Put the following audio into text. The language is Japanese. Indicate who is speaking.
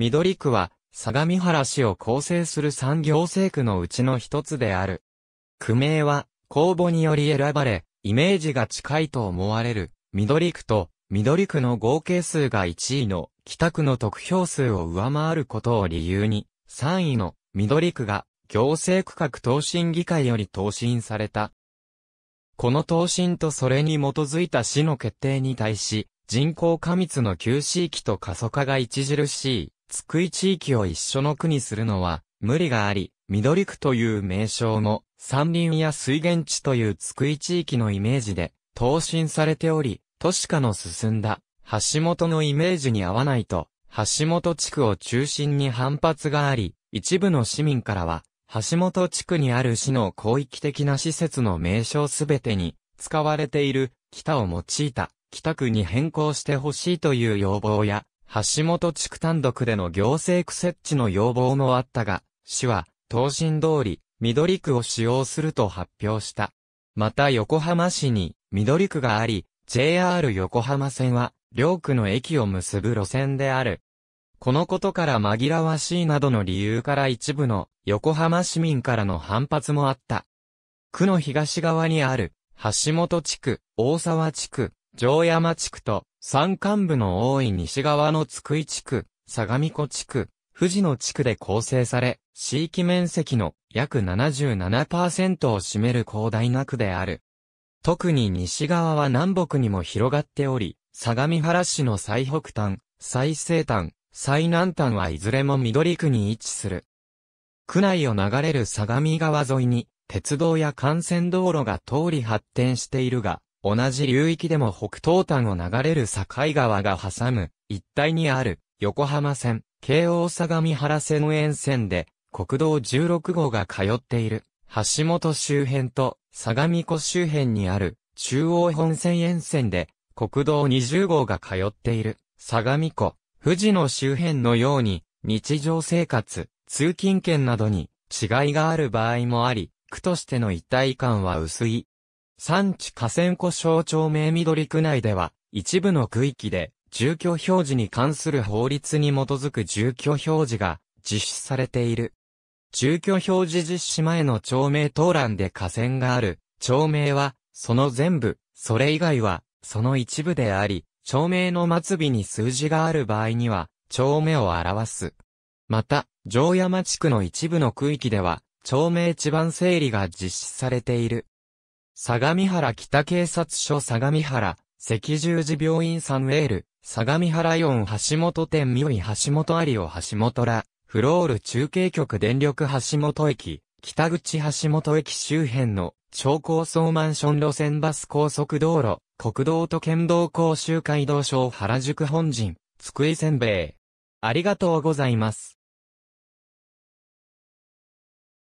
Speaker 1: 緑区は、相模原市を構成する産業政区のうちの一つである。区名は、公募により選ばれ、イメージが近いと思われる、緑区と、緑区の合計数が1位の、北区の得票数を上回ることを理由に、3位の、緑区が、行政区画答申議会より答申された。この答申とそれに基づいた市の決定に対し、人口過密の旧市域と過疎化が著しい津久井地域を一緒の区にするのは無理があり、緑区という名称も山林や水源地という津久井地域のイメージで答進されており、都市化の進んだ橋本のイメージに合わないと、橋本地区を中心に反発があり、一部の市民からは、橋本地区にある市の広域的な施設の名称すべてに使われている北を用いた北区に変更してほしいという要望や橋本地区単独での行政区設置の要望もあったが、市は、答申通り、緑区を使用すると発表した。また横浜市に緑区があり、JR 横浜線は、両区の駅を結ぶ路線である。このことから紛らわしいなどの理由から一部の横浜市民からの反発もあった。区の東側にある、橋本地区、大沢地区、城山地区と、山間部の多い西側の津久井地区、相模湖地区、富士の地区で構成され、地域面積の約77%を占める広大な区である。特に西側は南北にも広がっており、相模原市の最北端、最西端、最南端はいずれも緑区に位置する。区内を流れる相模川沿いに、鉄道や幹線道路が通り発展しているが、同じ流域でも北東端を流れる境川が挟む一帯にある横浜線、京王相模原線沿線で国道16号が通っている橋本周辺と相模湖周辺にある中央本線沿線で国道20号が通っている相模湖、富士の周辺のように日常生活、通勤圏などに違いがある場合もあり、区としての一体感は薄い産地河川湖省庁名緑区内では、一部の区域で、住居表示に関する法律に基づく住居表示が実施されている。住居表示実施前の町名登欄で河川がある、町名は、その全部、それ以外は、その一部であり、町名の末尾に数字がある場合には、町名を表す。また、城山地区の一部の区域では、町名地盤整理が実施されている。相模原北警察署相模原、赤十字病院サンウェール、相模原4橋本店三井橋本アリを橋本ら、フロール中継局電力橋本駅、北口橋本駅周辺の超高層マンション路線バス高速道路、国道と県道甲州街道省原宿本陣、津久井せんべい。ありがとうございます。